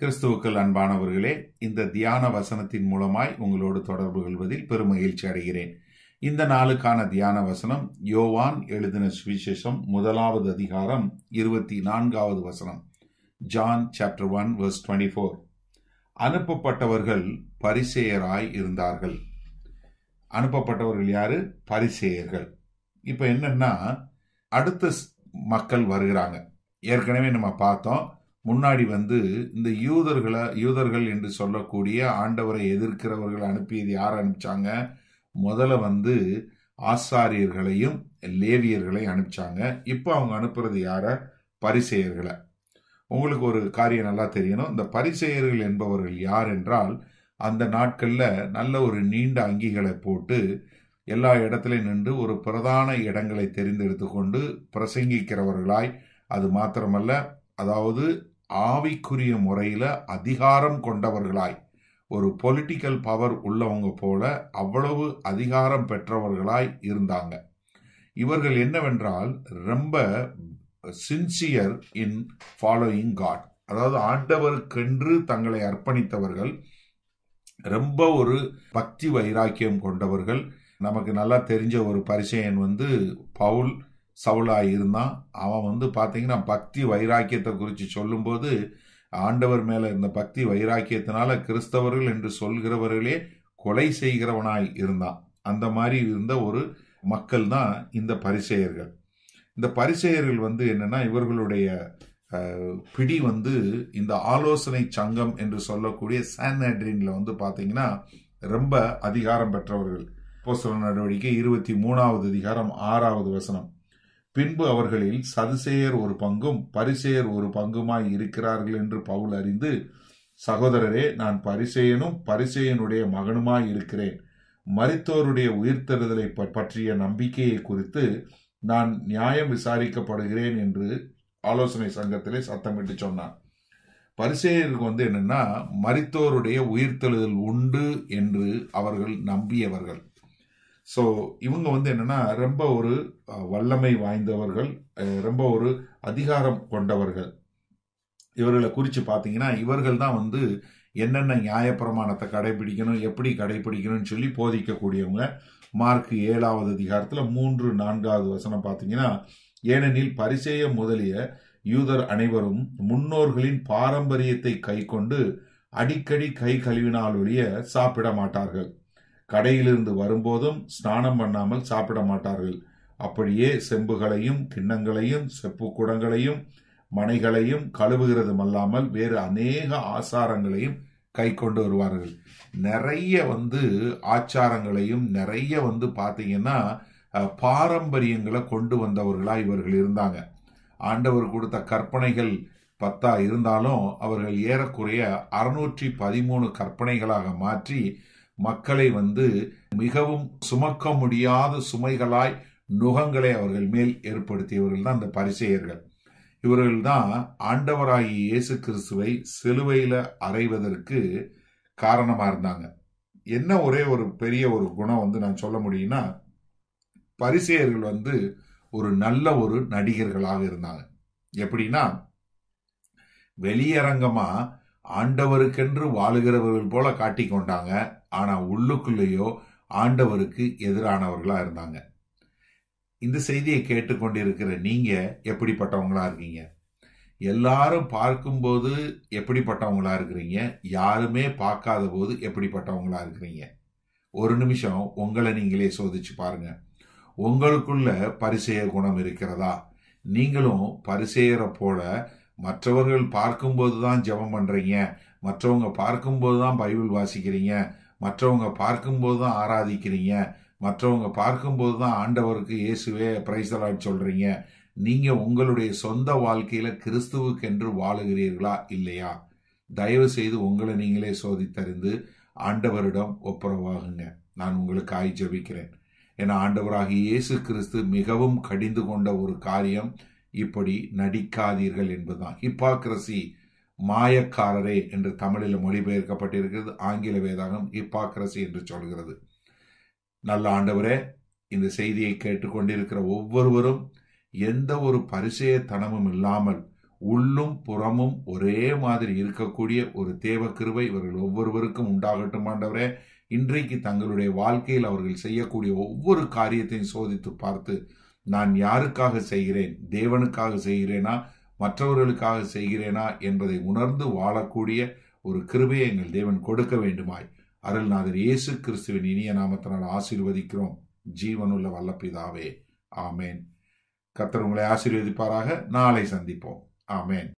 கிறிஸ்துவுக்கள் அன்பானவர்களே இந்த தியான வசனத்தின் மூலமாய் உங்களோடு தொடர்பு கொள்வதில் பெரும் மகிழ்ச்சி அடைகிறேன் இந்த நாளுக்கான தியான வசனம் யோவான் எழுதின சுவிசேஷம் முதலாவது அதிகாரம் இருபத்தி நான்காவது வசனம் John chapter one verse twenty four அனுப்பப்பட்டவர்கள் பரிசேயராய் இருந்தார்கள் அனுப்பப்பட்டவர்கள் யாரு பரிசேயர்கள் இப்போ என்னன்னா அடுத்த மக்கள் வருகிறாங்க ஏற்கனவே நம்ம பார்த்தோம் முன்னாடி வந்து இந்த யூதர்களை யூதர்கள் என்று சொல்லக்கூடிய ஆண்டவரை எதிர்க்கிறவர்கள் அனுப்பியது யார் அனுப்பிச்சாங்க முதல்ல வந்து ஆசாரியர்களையும் லேவியர்களையும் அனுப்பிச்சாங்க இப்போ அவங்க அனுப்புறது யார பரிசெயர்களை உங்களுக்கு ஒரு காரியம் நல்லா தெரியணும் இந்த பரிசெயர்கள் என்பவர்கள் யார் என்றால் அந்த நாட்களில் நல்ல ஒரு நீண்ட அங்கிகளை போட்டு எல்லா இடத்துலையும் நின்று ஒரு பிரதான இடங்களை தெரிந்தெடுத்து கொண்டு பிரசங்கிக்கிறவர்களாய் அது மாத்திரமல்ல அதாவது ஆவிக்குரிய முறையில் அதிகாரம் கொண்டவர்களாய் ஒரு பொலிட்டிக்கல் பவர் உள்ளவங்க போல அவ்வளவு அதிகாரம் பெற்றவர்களாய் இருந்தாங்க இவர்கள் என்னவென்றால் ரொம்ப சின்சியர் இன் ஃபாலோயிங் காட் அதாவது ஆண்டவருக்கென்று தங்களை அர்ப்பணித்தவர்கள் ரொம்ப ஒரு பக்தி வைராக்கியம் கொண்டவர்கள் நமக்கு நல்லா தெரிஞ்ச ஒரு பரிசையன் வந்து பவுல் சவுலாக இருந்தான் அவன் வந்து பார்த்திங்கன்னா பக்தி வைராக்கியத்தை குறித்து சொல்லும்போது ஆண்டவர் மேலே இருந்த பக்தி வைராக்கியத்தினால கிறிஸ்தவர்கள் என்று சொல்கிறவர்களே கொலை செய்கிறவனாய் இருந்தான் அந்த மாதிரி இருந்த ஒரு மக்கள் தான் இந்த பரிசெயர்கள் இந்த பரிசெயர்கள் வந்து என்னென்னா இவர்களுடைய பிடி வந்து இந்த ஆலோசனை சங்கம் என்று சொல்லக்கூடிய சான்ஹட்ரின்ல வந்து பார்த்தீங்கன்னா ரொம்ப அதிகாரம் பெற்றவர்கள் போஸ்டர் நடவடிக்கை இருபத்தி மூணாவது அதிகாரம் ஆறாவது வசனம் பின்பு அவர்களில் சதுசேயர் ஒரு பங்கும் பரிசேயர் ஒரு பங்குமாய் இருக்கிறார்கள் என்று பவுல் அறிந்து சகோதரரே நான் பரிசேயனும் பரிசேயனுடைய மகனுமாய் இருக்கிறேன் மரித்தோருடைய உயிர்த்தெழுதலை பற்றிய நம்பிக்கையை குறித்து நான் நியாயம் விசாரிக்கப்படுகிறேன் என்று ஆலோசனை சங்கத்திலே சத்தமிட்டு சொன்னான் பரிசேயருக்கு வந்து என்னன்னா மரித்தோருடைய உயிர்த்தெழுதல் உண்டு என்று அவர்கள் நம்பியவர்கள் ஸோ இவங்க வந்து என்னென்னா ரொம்ப ஒரு வல்லமை வாய்ந்தவர்கள் ரொம்ப ஒரு அதிகாரம் கொண்டவர்கள் இவர்களை குறித்து பார்த்தீங்கன்னா இவர்கள் தான் வந்து என்னென்ன நியாயப்பிரமாணத்தை கடைபிடிக்கணும் எப்படி கடைபிடிக்கணும்னு சொல்லி போதிக்கக்கூடியவங்க மார்க் ஏழாவது அதிகாரத்தில் மூன்று நான்காவது வசனம் பார்த்தீங்கன்னா ஏனெனில் பரிசெய முதலிய யூதர் அனைவரும் முன்னோர்களின் பாரம்பரியத்தை கை கொண்டு அடிக்கடி கை கழுவினால் ஒழிய சாப்பிட மாட்டார்கள் கடையிலிருந்து வரும்போதும் ஸ்நானம் பண்ணாமல் சாப்பிட மாட்டார்கள் அப்படியே செம்புகளையும் கிண்ணங்களையும் செப்பு குடங்களையும் மனைகளையும் கழுவுகிறதும் அல்லாமல் வேறு அநேக ஆசாரங்களையும் கை கொண்டு வருவார்கள் நிறைய வந்து ஆச்சாரங்களையும் நிறைய வந்து பார்த்தீங்கன்னா பாரம்பரியங்களை கொண்டு வந்தவர்களா இவர்கள் இருந்தாங்க ஆண்டவர் கொடுத்த கற்பனைகள் பத்தா இருந்தாலும் அவர்கள் ஏறக்குறைய அறுநூற்றி பதிமூணு கற்பனைகளாக மாற்றி மக்களை வந்து மிகவும் சுமக்க முடியாத சுமைகளாய் நுகங்களை அவர்கள் மேல் ஏற்படுத்தியவர்கள் தான் அந்த பரிசெயர்கள் இவர்கள் தான் ஆண்டவராகி இயேசு கிறிஸ்துவை சிலுவையில் அறைவதற்கு காரணமாக இருந்தாங்க என்ன ஒரே ஒரு பெரிய ஒரு குணம் வந்து நான் சொல்ல முடியும்னா பரிசெயர்கள் வந்து ஒரு நல்ல ஒரு நடிகர்களாக இருந்தாங்க எப்படின்னா வெளியரங்கமாக ஆண்டவருக்கென்று வாழுகிறவர்கள் போல காட்டிக்கொண்டாங்க ஆனால் உள்ளுக்குள்ளேயோ ஆண்டவருக்கு எதிரானவர்களாக இருந்தாங்க இந்த செய்தியை கேட்டுக்கொண்டிருக்கிற நீங்கள் எப்படிப்பட்டவங்களா இருக்கீங்க எல்லாரும் பார்க்கும்போது எப்படிப்பட்டவங்களா இருக்கிறீங்க யாருமே பார்க்காத போது எப்படிப்பட்டவங்களா இருக்கிறீங்க ஒரு நிமிஷம் உங்களை நீங்களே சோதிச்சு பாருங்க உங்களுக்குள்ள பரிசெய குணம் இருக்கிறதா நீங்களும் பரிசெய்கிற போல மற்றவர்கள் பார்க்கும்போது தான் ஜெபம் பண்ணுறீங்க மற்றவங்க பார்க்கும்போது தான் பைபிள் வாசிக்கிறீங்க மற்றவங்க பார்க்கும்போது தான் ஆராதிக்கிறீங்க மற்றவங்க பார்க்கும்போது தான் ஆண்டவருக்கு இயேசுவே பிரைசலாக சொல்கிறீங்க நீங்கள் உங்களுடைய சொந்த வாழ்க்கையில் கிறிஸ்துவுக்கென்று வாழுகிறீர்களா இல்லையா தயவு செய்து உங்களை நீங்களே சோதித்தறிந்து ஆண்டவரிடம் ஒப்புரவாகுங்க நான் உங்களுக்கு ஆய் ஜபிக்கிறேன் ஏன்னா ஆண்டவராகி இயேசு கிறிஸ்து மிகவும் கடிந்து கொண்ட ஒரு காரியம் இப்படி நடிக்காதீர்கள் என்பதுதான் ஹிப்பாக்ரசி மாயக்காரரே என்று தமிழில் மொழிபெயர்க்கப்பட்டிருக்கிறது ஆங்கில வேதாகம் இப்பாக்ரசி என்று சொல்கிறது நல்ல ஆண்டவரே இந்த செய்தியை கேட்டுக்கொண்டிருக்கிற ஒவ்வொருவரும் எந்த ஒரு பரிசயத்தனமும் இல்லாமல் உள்ளும் புறமும் ஒரே மாதிரி இருக்கக்கூடிய ஒரு தேவ கிருவை இவர்கள் ஒவ்வொருவருக்கும் உண்டாகட்டும் ஆண்டவரே இன்றைக்கு தங்களுடைய வாழ்க்கையில் அவர்கள் செய்யக்கூடிய ஒவ்வொரு காரியத்தையும் சோதித்து பார்த்து நான் யாருக்காக செய்கிறேன் தேவனுக்காக செய்கிறேனா மற்றவர்களுக்காக செய்கிறேனா என்பதை உணர்ந்து வாழக்கூடிய ஒரு கிருபையை எங்கள் தேவன் கொடுக்க வேண்டுமாய் அருள்நாதர் இயேசு கிறிஸ்துவின் இனிய நாமத்தினால் ஆசீர்வதிக்கிறோம் ஜீவனுள்ள வல்லப்பிதாவே ஆமேன் கத்தர் உங்களை ஆசீர்வதிப்பாராக நாளை சந்திப்போம் ஆமேன்